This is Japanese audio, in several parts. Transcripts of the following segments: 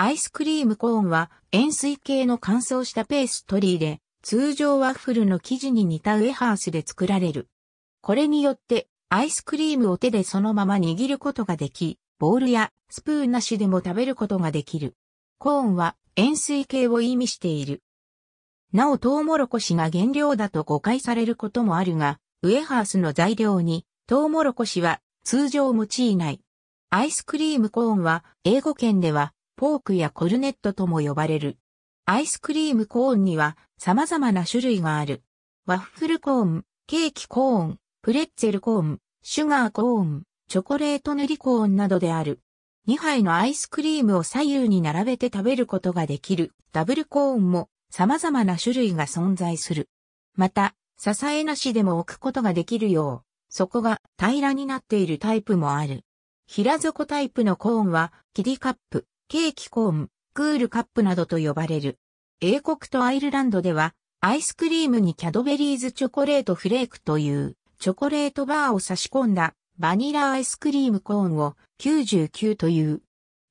アイスクリームコーンは塩水系の乾燥したペーストリーで、通常ワッフルの生地に似たウェハースで作られる。これによってアイスクリームを手でそのまま握ることができ、ボールやスプーンなしでも食べることができる。コーンは塩水系を意味している。なおトウモロコシが原料だと誤解されることもあるが、ウェハースの材料にトウモロコシは通常用いない。アイスクリームコーンは英語圏ではポークやコルネットとも呼ばれる。アイスクリームコーンには様々な種類がある。ワッフルコーン、ケーキコーン、プレッツェルコーン、シュガーコーン、チョコレート塗りコーンなどである。2杯のアイスクリームを左右に並べて食べることができるダブルコーンも様々な種類が存在する。また、支えなしでも置くことができるよう、底が平らになっているタイプもある。平底タイプのコーンは、キディカップ、ケーキコーン、クールカップなどと呼ばれる。英国とアイルランドでは、アイスクリームにキャドベリーズチョコレートフレークというチョコレートバーを差し込んだバニラアイスクリームコーンを99という。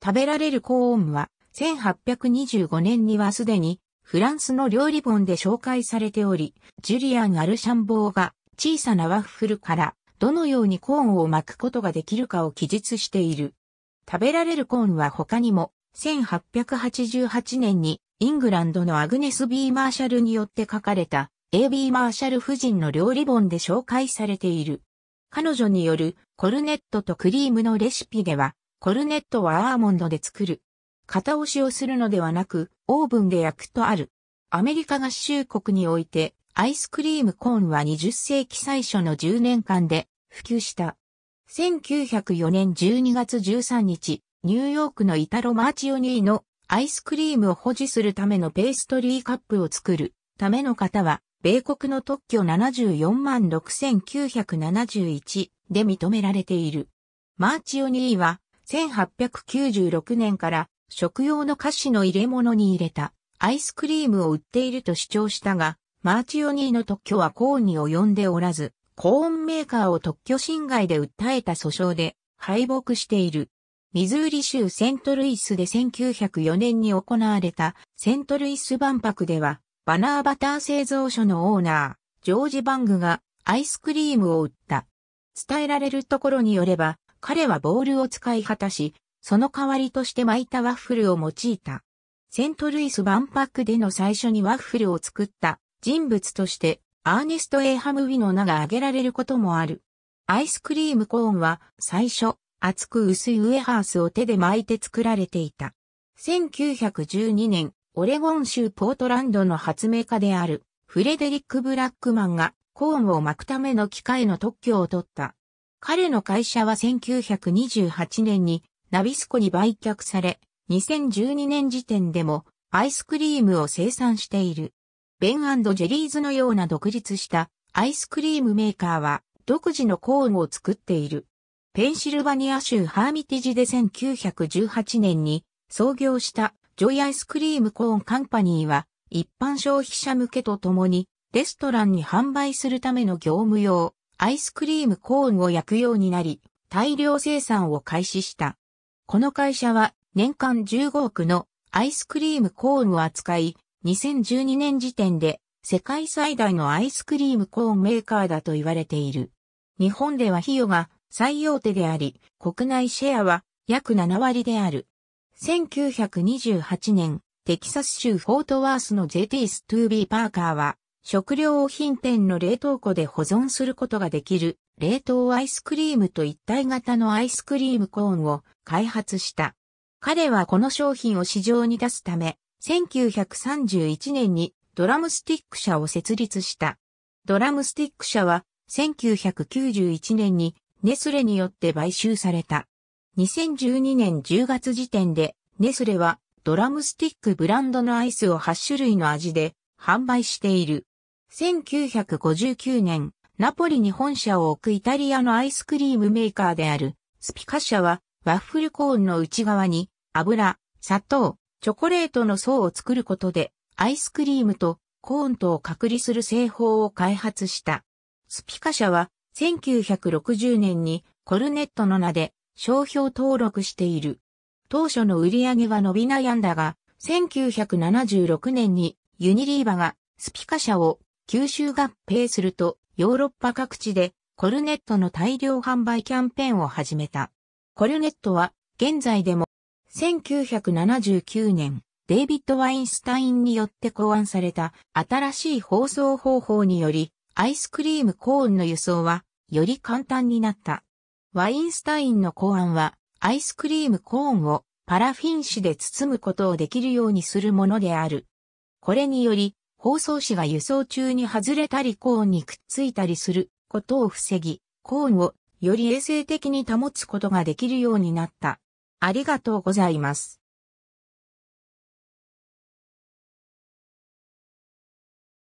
食べられるコーンは1825年にはすでにフランスの料理本で紹介されており、ジュリアン・アルシャンボーが小さなワッフルからどのようにコーンを巻くことができるかを記述している。食べられるコーンは他にも、1888年にイングランドのアグネス・ B・ マーシャルによって書かれた A.B. マーシャル夫人の料理本で紹介されている。彼女によるコルネットとクリームのレシピでは、コルネットはアーモンドで作る。型押しをするのではなく、オーブンで焼くとある。アメリカ合衆国において、アイスクリームコーンは20世紀最初の10年間で普及した。1904年12月13日、ニューヨークのイタロ・マーチオニーのアイスクリームを保持するためのペーストリーカップを作るための方は、米国の特許74万6971で認められている。マーチオニーは1896年から食用の菓子の入れ物に入れたアイスクリームを売っていると主張したが、マーチオニーの特許は功に及んでおらず、コーンメーカーを特許侵害で訴えた訴訟で敗北している。ミズーリ州セントルイスで1904年に行われたセントルイス万博では、バナーバター製造所のオーナー、ジョージ・バングがアイスクリームを売った。伝えられるところによれば、彼はボールを使い果たし、その代わりとして巻いたワッフルを用いた。セントルイス万博での最初にワッフルを作った人物としてアーネスト・エイハム・ウィの名が挙げられることもある。アイスクリームコーンは最初、厚く薄いウエハースを手で巻いて作られていた。1912年、オレゴン州ポートランドの発明家であるフレデリック・ブラックマンがコーンを巻くための機械の特許を取った。彼の会社は1928年にナビスコに売却され、2012年時点でもアイスクリームを生産している。ベンジェリーズのような独立したアイスクリームメーカーは独自のコーンを作っている。ペンシルバニア州ハーミティジで1918年に創業したジョイアイスクリームコーンカンパニーは一般消費者向けとともにレストランに販売するための業務用アイスクリームコーンを焼くようになり大量生産を開始した。この会社は年間15億のアイスクリームコーンを扱い2012年時点で世界最大のアイスクリームコーンメーカーだと言われている。日本では費用が最大手であり、国内シェアは約7割である。1928年、テキサス州フォートワースのティストゥービーパーカーは、食料品店の冷凍庫で保存することができる冷凍アイスクリームと一体型のアイスクリームコーンを開発した。彼はこの商品を市場に出すため、1931年にドラムスティック社を設立した。ドラムスティック社は1991年にネスレによって買収された。2012年10月時点でネスレはドラムスティックブランドのアイスを8種類の味で販売している。1959年、ナポリに本社を置くイタリアのアイスクリームメーカーであるスピカ社はワッフルコーンの内側に油、砂糖、チョコレートの層を作ることで、アイスクリームとコーンとを隔離する製法を開発した。スピカ社は1960年にコルネットの名で商標登録している。当初の売り上げは伸び悩んだが、1976年にユニリーバがスピカ社を吸収合併するとヨーロッパ各地でコルネットの大量販売キャンペーンを始めた。コルネットは現在でも1979年、デイビッド・ワインスタインによって考案された新しい包装方法により、アイスクリームコーンの輸送はより簡単になった。ワインスタインの考案は、アイスクリームコーンをパラフィン紙で包むことをできるようにするものである。これにより、包装紙が輸送中に外れたりコーンにくっついたりすることを防ぎ、コーンをより衛生的に保つことができるようになった。ありがとうございます。